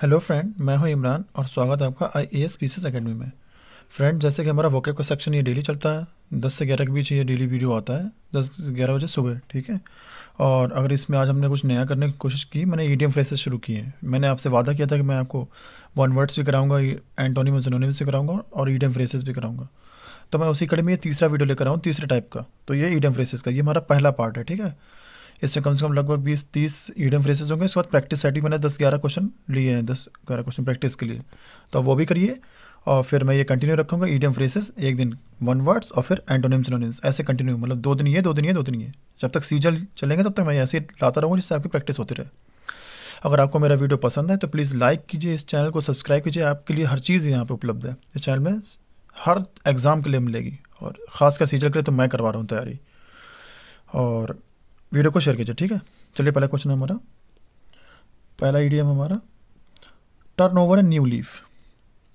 hello friend मैं हूं इमरान और स्वागत है आपका I A S P academy में फ्रेंड जैसे कि हमारा वोकेब का सेक्शन ये डेली चलता है दस से ग्यारह के बीच ये डेली वीडियो आता है दस ग्यारह बजे सुबह ठीक है और अगर इसमें आज हमने कुछ नया करने की कोशिश की मैंने ई डी एम फ्रेसेस शुरू किए हैं मैंने आपसे वादा किया था कि मैं आपको वन वर्ड्स भी कराऊंगा एंटोनी मजनोनी भी कराऊंगा और ई फ्रेसेस भी कराऊंगा तो मैं उसी कड़ी में ये तीसरा वीडियो लेकर आऊँ तीसरे टाइप का तो ये ई फ्रेसेस का ये हमारा पहला पार्ट है ठीक है इसमें कम से कम लगभग बीस तीस ईडम फ्रेसेस होंगे इसके बाद प्रैक्टिस सेट भी मैंने दस ग्यारह क्वेश्चन लिए हैं दस ग्यारह क्वेश्चन प्रैक्टिस के लिए तो वो भी करिए और फिर मैं ये कंटिन्यू रखूँगा ईडियम फ्रेसेस एक दिन वन वर्ड्स और फिर एंटोनिम सिनोनिम्स ऐसे कंटिन्यू मतलब दो दिन ये दो दिन ये दो दिन ये जब तक सीजन चलेंगे तब तक मैं ऐसे लाता रहूँगा जिससे आपकी प्रैक्टिस होती रहे अगर आपको मेरा वीडियो पसंद है तो प्लीज़ लाइक कीजिए इस चैनल को सब्सक्राइब कीजिए आपके लिए हर चीज़ यहाँ पर उपलब्ध है इस चैनल में हर एग्ज़ाम के लिए मिलेगी और ख़ास कर सीजन के लिए तो मैं करवा रहा हूँ तैयारी और वीडियो को शेयर कीजिए ठीक है चलिए पहला क्वेश्चन हमारा पहला ईडीएम हमारा turn over a new leaf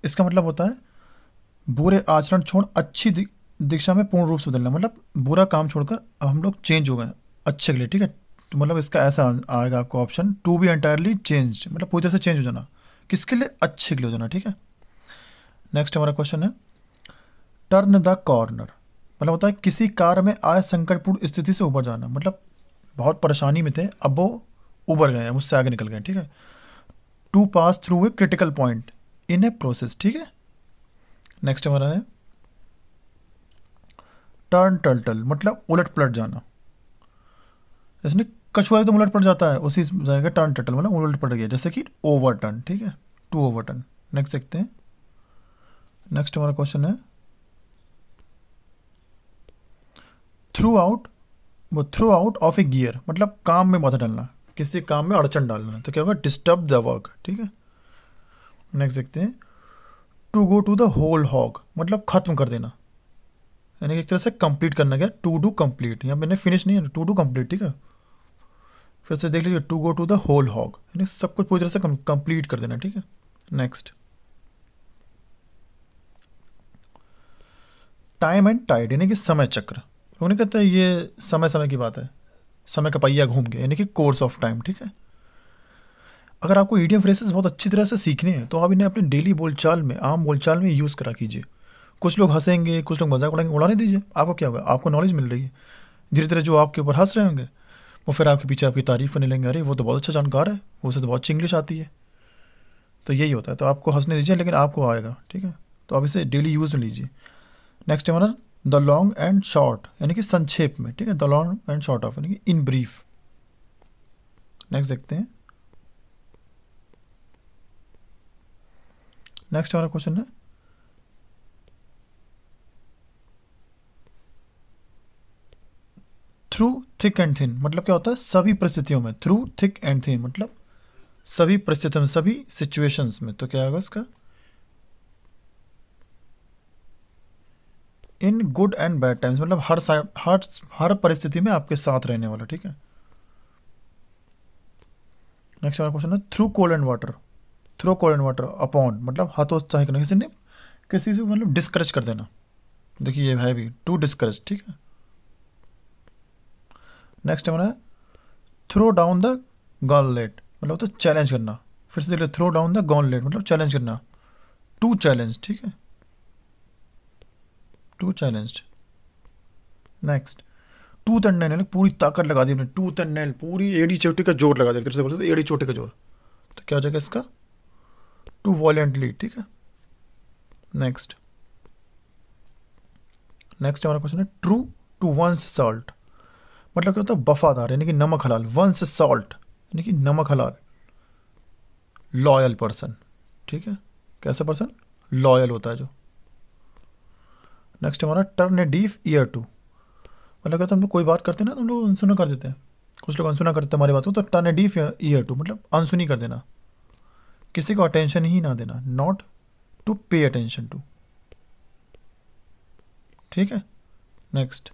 इसका मतलब होता है बुरे आचरण छोड़ अच्छी दिशा में पूर्ण रूप से बदलना मतलब बुरा काम छोड़कर हम लोग चेंज हो गए अच्छे के लिए ठीक है तो मतलब इसका ऐसा आएगा आपको option to be entirely change मतलब पूरी तरह से चेंज हो जाना किसके लिए अच्छे के लिए हो जाना ठीक है नेक्स्ट हमारा क्वेश्चन है टर्न द कॉर्नर मतलब होता है किसी कार्य में आए संकटपूर्ण स्थिति से ऊपर जाना मतलब बहुत परेशानी में थे अब वो उबर गए हैं आगे निकल गए ठीक है to pass through a critical point in a process ठीक है नेक्स्ट हमारा है टर्न टल्टल मतलब उलट पलट जाना इसने कछुआ एकदम तो उलट पलट जाता है उसी जाएगा टर्न टटल मतलब उलट पलट गया जैसे कि ओवर टर्न ठीक है टू ओवर टर्न नेक्स्ट देखते हैं नेक्स्ट हमारा क्वेश्चन है थ्रू आउट वो through out of a gear मतलब काम में बाधा डालना किसी काम में अड़चन डालना तो क्या होगा डिस्टर्ब द वर्क ठीक है नेक्स्ट देखते हैं to go to the whole hog मतलब ख़त्म कर देना यानी कि एक तरह से कंप्लीट करना क्या टू डू कंप्लीट यहाँ मैंने फिनिश नहीं है टू डू कंप्लीट ठीक है फिर से देख लीजिए to go to the whole hog यानी सब कुछ पूरी तरह से कंप्लीट कर देना ठीक है नेक्स्ट टाइम एंड टाइड यानी कि समय चक्र तो उन्हें कहते हैं ये समय समय की बात है समय का पहिया घूम गया यानी कि कोर्स ऑफ टाइम ठीक है अगर आपको ईडियम e फ्रेसेस बहुत अच्छी तरह से सीखने हैं तो आप इन्हें अपने डेली बोलचाल में आम बोलचाल में यूज़ करा कीजिए कुछ लोग हंसेंगे कुछ लोग मजाक उड़ाएंगे उड़ाने दीजिए आपको क्या होगा आपको नॉलेज मिल रही है धीरे धीरे जो आपके ऊपर हंस रहे होंगे वो फिर आपके पीछे आपकी तारीफ करने लेंगे अरे वो तो बहुत अच्छा जानकार है उसे तो बहुत अच्छी इंग्लिश आती है तो यही होता है तो आपको हंसने दीजिए लेकिन आपको आएगा ठीक है तो आप इसे डेली यूज़ में लीजिए नेक्स्ट है हमारा द लॉन्ग एंड शॉर्ट यानी कि संक्षेप में ठीक है the long and short of यानी कि इन ब्रीफ नेक्स्ट देखते हैं नेक्स्ट हमारा क्वेश्चन है थ्रू थिक एंड थिन मतलब क्या होता है सभी परिस्थितियों में थ्रू थिक एंड थिन मतलब सभी परिस्थितियों में सभी सिचुएशंस में तो क्या होगा इसका in good and bad times मतलब हर हर हर परिस्थिति में आपके साथ रहने वाला ठीक है नेक्स्ट हमारा क्वेश्चन है through cold and water through cold and water upon मतलब हतोत्साहित करना किसी ने किसी से मतलब डिस्करेज कर देना देखिए ये है भी टू डिस्करेज ठीक है नेक्स्ट हमारा थ्रो डाउन द गॉनलेट मतलब तो चैलेंज करना फिर से देख थ्रो डाउन द गॉनलेट मतलब चैलेंज करना टू चैलेंज ठीक है to challenge next to and nail पूरी ताकत लगा दी हमने टू एंड नैल पूरी एडी चोटी का जोर लगा दिया बोलते एडी चोटी का जोर तो क्या हो जाएगा इसका टू वॉलेंटली ठीक है नेक्स्ट नेक्स्ट हमारा क्वेश्चन है ट्रू टू वंस सॉल्ट मतलब क्या होता है वफादार यानी कि नमक हलाल वंस सॉल्ट यानी कि नमक हलाल लॉयल पर्सन ठीक है कैसा पर्सन लॉयल होता है जो नेक्स्ट हमारा turn a deaf ear to मतलब कहते हैं हम लोग कोई बात करते हैं ना तो हम लोग अनसुना कर देते हैं कुछ लोग अनसुना करते हैं हमारी बात को तो turn a deaf ear to मतलब अनसुनी कर देना किसी को अटेंशन ही ना देना not to pay attention to ठीक है नेक्स्ट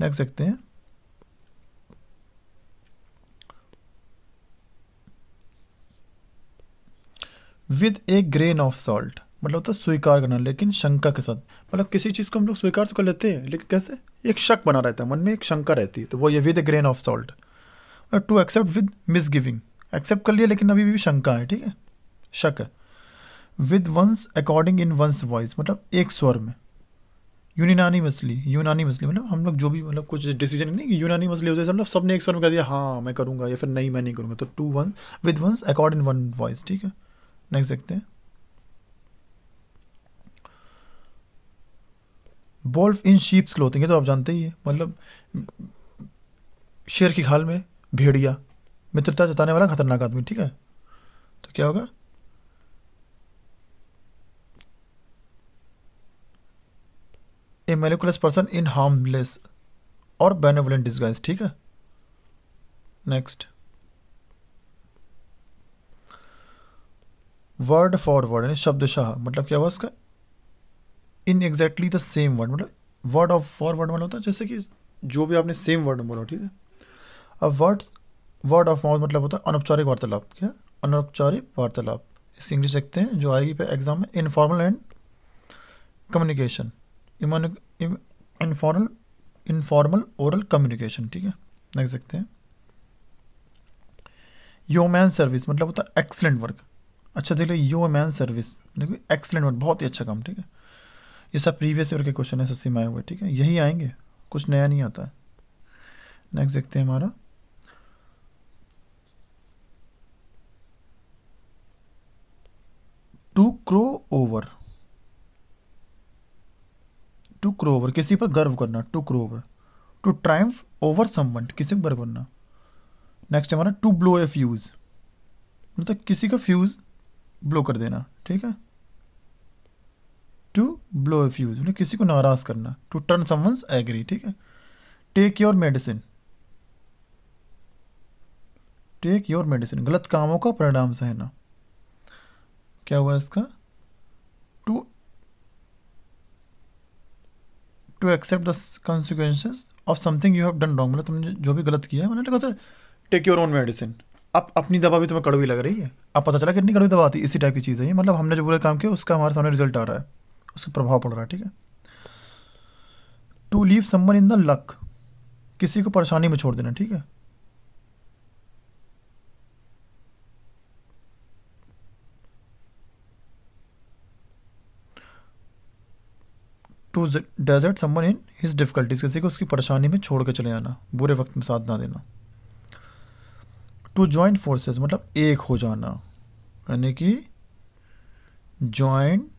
नेक्स्ट देखते हैं with a grain of salt मतलब होता है स्वीकार करना लेकिन शंका के साथ मतलब किसी चीज़ को हम लोग स्वीकार तो कर लेते हैं लेकिन कैसे एक शक बना रहता है मन में एक शंका रहती है तो वो ये with a grain of salt to accept with misgiving accept कर लिया लेकिन अभी भी शंका है ठीक है शक है with one's according in one's voice मतलब एक स्वर में यूनानी मसली यूनानी मसली मतलब हम लोग जो भी मतलब कुछ डिसीजन नहीं कि यूनानी मसली होते है मतलब ने एक स्वर में कह दिया हाँ मैं करूँगा या फिर नहीं मैं नहीं करूँगा तो to one's with one's according one voice ठीक है नेक्स्ट देखते हैं वॉल्फ इन शीप्स क्लोथिंग है तो आप जानते ही है मतलब शेर की खाल में भेड़िया मित्रता जताने वाला खतरनाक आदमी ठीक है तो क्या होगा a malicious person in harmless और बेनेवलेंट डिस्गाइज ठीक है नेक्स्ट वर्ड फॉर वर्ड यानी शब्दशाह मतलब क्या हुआ उसका in exactly the same word मतलब वर्ड ऑफ फॉर वर्ड मतलब होता है जैसे कि जो भी आपने सेम वर्ड में बोला ठीक है अब वर्ड्स वर्ड ऑफ माउथ मतलब होता है अनौपचारिक वार्तालाप क्या अनौपचारिक वार्तालाप इसकी इंग्लिश देखते हैं जो आएगी एग्जाम में informal and communication informal informal oral communication ठीक है नेक्स्ट देखते हैं मैन सर्विस मतलब होता है एक्सलेंट वर्क अच्छा देख लो मैन सर्विस देखो एक्सलेंट वर्क बहुत ही अच्छा काम ठीक है ये सब प्रीवियस ईयर के क्वेश्चन है सस्सी में आए हुए ठीक है यही आएंगे कुछ नया नहीं आता है नेक्स्ट देखते हैं हमारा to crow over to crow over किसी पर गर्व करना to crow over to triumph over someone किसी पर गर्व करना नेक्स्ट हमारा टू ब्लो ए फ्यूज़ मतलब किसी का फ्यूज़ ब्लो कर देना ठीक है टू ब्लो ए फ्यूज मतलब किसी को नाराज़ करना टू टर्न समवंस एग्री ठीक है take your medicine take your medicine गलत कामों का परिणाम सहना क्या हुआ इसका to to accept the consequences of something you have done wrong मतलब तुमने जो भी गलत किया है मैंने कहा था टेक योर ओन मेडिसिन अब अपनी दवा भी तुम्हें कड़वी लग रही है अब पता चला कितनी कड़वी दवा आती है इसी टाइप की चीज़ है मतलब हमने जो बुरा काम किया उसका हमारे सामने रिजल्ट आ रहा है उसका प्रभाव पड़ रहा है ठीक है to leave someone in the luck किसी को परेशानी में छोड़ देना ठीक है to desert someone in his difficulties किसी को उसकी परेशानी में छोड़ के चले जाना बुरे वक्त में साथ ना देना टू ज्वाइंट फोर्सेज मतलब एक हो जाना यानी कि ज्वाइंट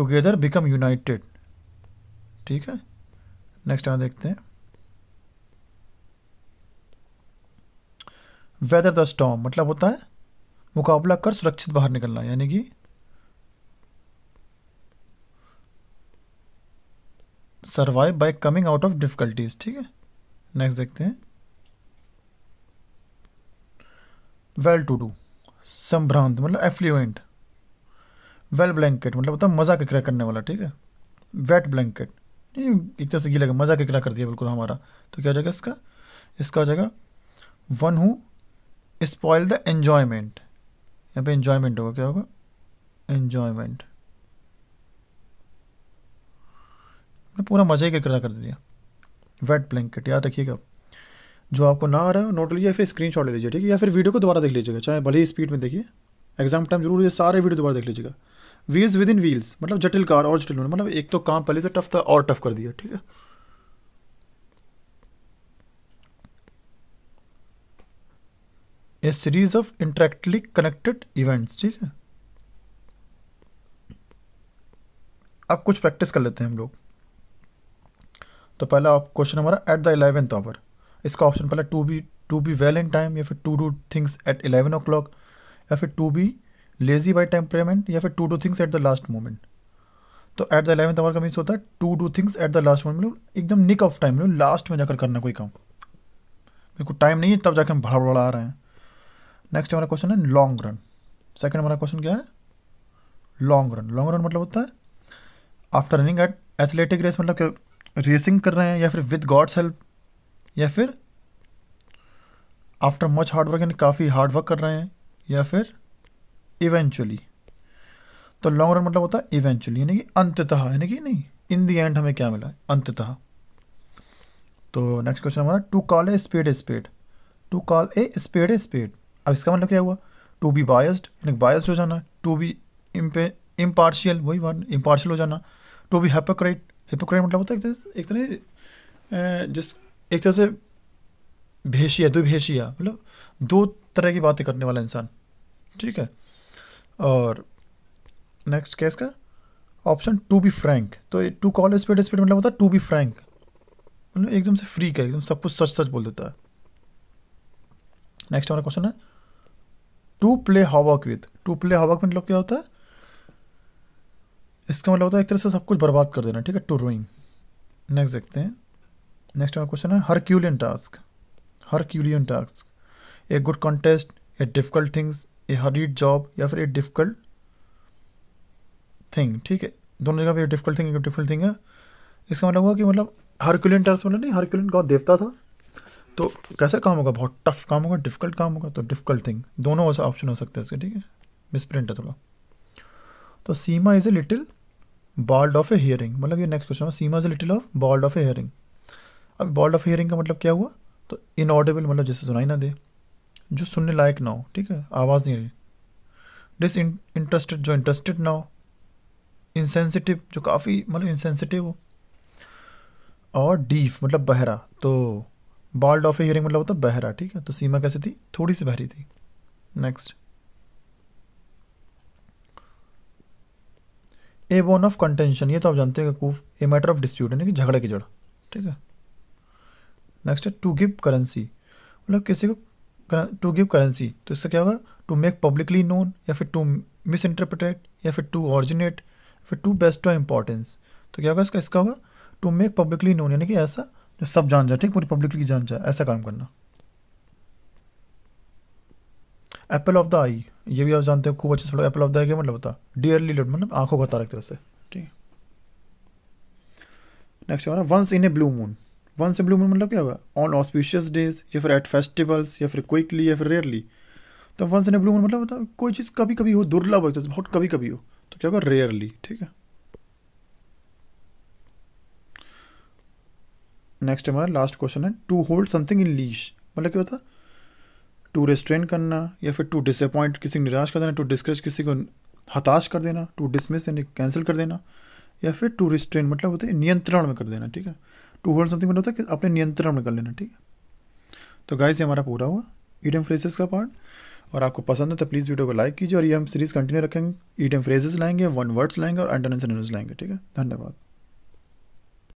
टुगेदर बिकम यूनाइटेड ठीक है नेक्स्ट यहां देखते हैं वेदर द स्टॉम मतलब होता है मुकाबला कर सुरक्षित बाहर निकलना यानी कि survive by coming out of difficulties ठीक है नेक्स्ट देखते हैं वेल टू डू संभ्रांत मतलब एफ्लुएंट वेल ब्लैंकेट मतलब होता है मज़ा किकरा करने वाला ठीक है वेट ब्लैंकेट नहीं एक तरह से ये लगा मज़ा किकरा कर दिया बिल्कुल हमारा तो क्या हो जाएगा इसका इसका हो जाएगा one who spoil the enjoyment यहाँ पे एन्जॉयमेंट होगा क्या होगा एन्जॉयमेंट पूरा मज़ा ही किरकिरा कर दिया वेट ब्लैंकेट याद रखिएगा जो आपको ना आ रहा है नोट लीजिए फिर स्क्रीन शॉट ले लीजिए ठीक है या फिर वीडियो को दोबारा देख लीजिएगा चाहे भले ही स्पीड में देखिए एग्जाम टाइम जरूर ये सारे वीडियो दोबारा देख लीजिएगा व्हील्स विद इन व्हील्स मतलब जटिल कार और जटिल मतलब एक तो काम पहले से टफ था और टफ कर दिया ठीक है a series of intricately connected events ठीक है अब कुछ प्रैक्टिस कर लेते हैं हम लोग तो पहला आप क्वेश्चन हमारा एट द इलेवेंथ आवर इसका ऑप्शन पहला to be to be well in time या फिर to do things at eleven o'clock या फिर to be lazy by temperament या फिर to do things at the last moment तो at the eleventh hour का means होता है to do things at the last moment मतलब एकदम निक ऑफ टाइम मतलब लास्ट में जाकर करना कोई काम मेरे को टाइम नहीं है तब जाकर हम भड़ा भड़ा आ रहे हैं नेक्स्ट हमारा क्वेश्चन है लॉन्ग रन सेकेंड हमारा क्वेश्चन क्या है लॉन्ग रन लॉन्ग रन मतलब होता है after running at athletic race मतलब रेसिंग कर रहे हैं या फिर विद गॉड्स हेल्प या फिर आफ्टर मच हार्ड वर्क यानी काफ़ी हार्ड वर्क कर रहे हैं या फिर इवेंचुअली तो लॉन्ग रन मतलब होता है इवेंचुअली यानी कि अंततः यानी कि नहीं इन दी एंड हमें क्या मिला अंततः तो नेक्स्ट क्वेश्चन हमारा to call a spade a spade to call a spade a spade अब इसका मतलब क्या हुआ टू बी बायस्ड यानी बायस्ड हो जाना टू बी इम्पार्शियल वही वन इम्पार्शियल हो जाना टू बी हेपोक्रेट हिपोक्रेट मतलब होता है एक तरह जिस एक तरह से भेषिया भेषिया मतलब दो तरह की बातें करने वाला इंसान ठीक है और नेक्स्ट क्या इसका ऑप्शन टू बी फ्रैंक तो टू कॉल स्पीड स्पीड मतलब होता है टू बी फ्रैंक मतलब एकदम से फ्री का एकदम सब कुछ सच सच बोल देता है नेक्स्ट हमारा क्वेश्चन है to play havoc with to play havoc मतलब क्या होता है इसका मतलब होता है एक तरह से सब कुछ बर्बाद कर देना ठीक है टू रोइंग नेक्स्ट देखते हैं नेक्स्ट हमारा क्वेश्चन है Herculean task Herculean task a good contest a difficult things a hard job या फिर ए डिफ़िकल्ट थिंग ठीक है दोनों जगह पे डिफ़िकल्ट थिंग डिफिकल्ट थिंग है इसका मतलब हुआ कि मतलब हरक्यूलियन टर्स मतलब नहीं क्यूलिन गॉड देवता था तो कैसा काम होगा बहुत टफ काम होगा डिफ़िकल्ट काम होगा तो डिफ़िकल्ट थिंग दोनों ऑप्शन हो सकते हैं इसके ठीक है मिस प्रिंट है थोड़ा तो Seema is a little bold of a hearing मतलब ये नेक्स्ट क्वेश्चन है Seema is a little of bold of a hearing अब बॉल्ड ऑफ हेयरिंग का मतलब क्या हुआ तो इनऑडेबल मतलब जैसे सुनाई ना दे जो सुनने लायक ना हो ठीक है आवाज़ नहीं रही डिस इंटरेस्टेड जो इंटरेस्टेड ना हो इंसेंसिटिव जो काफ़ी मतलब इंसेंसिटिव हो और डीफ मतलब बहरा तो बाल्ड ऑफ हियरिंग मतलब होता बहरा ठीक है तो सीमा कैसे थी थोड़ी सी बहरी थी next a bone of contention ये तो आप जानते हैं कूफ ए मैटर ऑफ डिस्प्यूट यानी कि झगड़े की जड़ ठीक है नेक्स्ट है टू गिव करेंसी मतलब किसी को टू गिव करेंसी तो इससे क्या होगा टू मेक पब्लिकली नोन या फिर टू मिस इंटरप्रिटेट या फिर टू ऑरिजिनेट फिर टू बेस्ट ऑफ इंपॉर्टेंस तो क्या होगा इसका इसका होगा टू मेक पब्लिकली नोन यानी कि ऐसा जो सब जान जाए ठीक पूरी पब्लिकली जान जाए ऐसा काम करना एप्पल ऑफ द आई ये भी आप जानते हो खूब अच्छे से एप्पल ऑफ द आई का मतलब होता डियरली लोड मतलब आंखों का एक तरह से ठीक next once in a blue moon once a blue moon मतलब क्या होगा ऑन ऑस्पिशियस डेज या फिर एट फेस्टिवल्स या फिर क्विकली या फिर रेयरली तो once in a blue moon मतलब मतलब कोई चीज़ कभी कभी हो दुर्लभ होता है बहुत कभी कभी हो तो क्या होगा रेयरली ठीक है नेक्स्ट हमारा लास्ट क्वेश्चन है to hold something in leash मतलब क्या होता है टू रेस्ट्रेन करना या फिर टू डिसअपॉइंट किसी को निराश कर देना टू डिस्करेज किसी को हताश कर देना टू डिसमिस यानी कैंसिल कर देना या फिर टू रिस्ट्रेन मतलब होता है नियंत्रण में कर देना ठीक है टू होल्ड समथिंग मतलब होता है कि अपने नियंत्रण में कर लेना ठीक है तो गाइस ये हमारा पूरा हुआ ईडम फ्रेजेस का पार्ट और आपको पसंद है तो प्लीज़ वीडियो को लाइक कीजिए और ये हम सीरीज़ कंटिन्यू रखेंगे ईडम फ्रेजेस लाएंगे वन वर्ड्स लाएंगे और एंटोनियम लाएंगे ठीक है धन्यवाद